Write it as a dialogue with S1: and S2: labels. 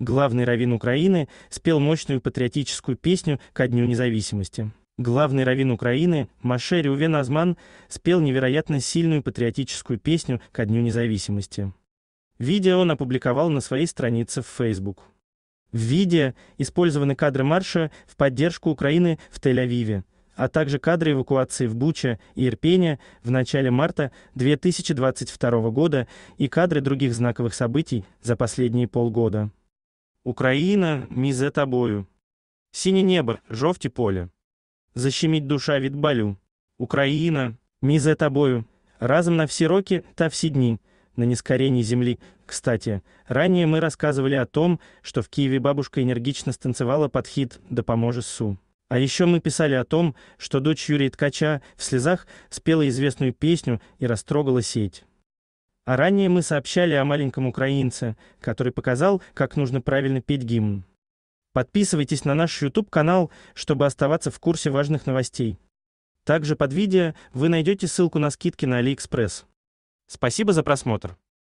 S1: Главный раввин Украины спел мощную патриотическую песню ко Дню независимости. Главный раввин Украины Маше Рювен Азман спел невероятно сильную патриотическую песню ко Дню независимости. Видео он опубликовал на своей странице в Facebook. В видео использованы кадры марша в поддержку Украины в Тель-Авиве, а также кадры эвакуации в Буче и Ирпене в начале марта 2022 года и кадры других знаковых событий за последние полгода. Украина мій зе тобою. Сінє небо, жовте поле. Защемить душа від болю. Украина мій зе тобою. Разом на всі роки та всі дни, на нескорении земли. Кстати, ранее мы рассказывали о том, что в Киеве бабушка энергично станцевала под хит «Да поможет Су». А еще мы писали о том, что дочь Юрия Ткача в слезах спела известную песню и растрогала сеть. А ранее мы сообщали о маленьком украинце, который показал, как нужно правильно петь гимн. Подписывайтесь на наш YouTube-канал, чтобы оставаться в курсе важных новостей. Также под видео вы найдете ссылку на скидки на AliExpress. Спасибо за просмотр.